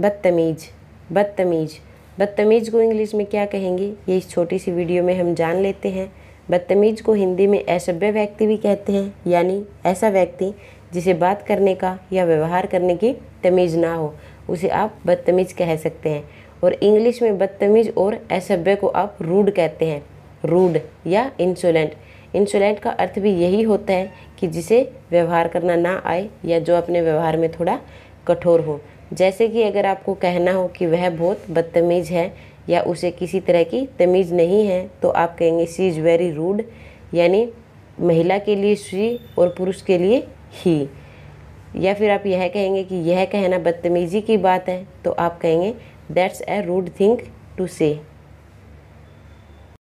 बदतमीज़ बदतमीज़ बदतमीज़ को इंग्लिश में क्या कहेंगे ये इस छोटी सी वीडियो में हम जान लेते हैं बदतमीज़ को हिंदी में असभ्य व्यक्ति भी कहते हैं यानी ऐसा व्यक्ति जिसे बात करने का या व्यवहार करने की तमीज़ ना हो उसे आप बदतमीज़ कह सकते हैं और इंग्लिश में बदतमीज़ और असभ्य को आप रूड कहते हैं रूड या इंसुलेंट इंसुलेंट का अर्थ भी यही होता है कि जिसे व्यवहार करना ना आए या जो अपने व्यवहार में थोड़ा कठोर हो जैसे कि अगर आपको कहना हो कि वह बहुत बदतमीज़ है या उसे किसी तरह की तमीज़ नहीं है तो आप कहेंगे शी इज़ वेरी रूड यानी महिला के लिए शी और पुरुष के लिए ही या फिर आप यह कहेंगे कि यह कहना बदतमीज़ी की बात है तो आप कहेंगे that's a rude thing to से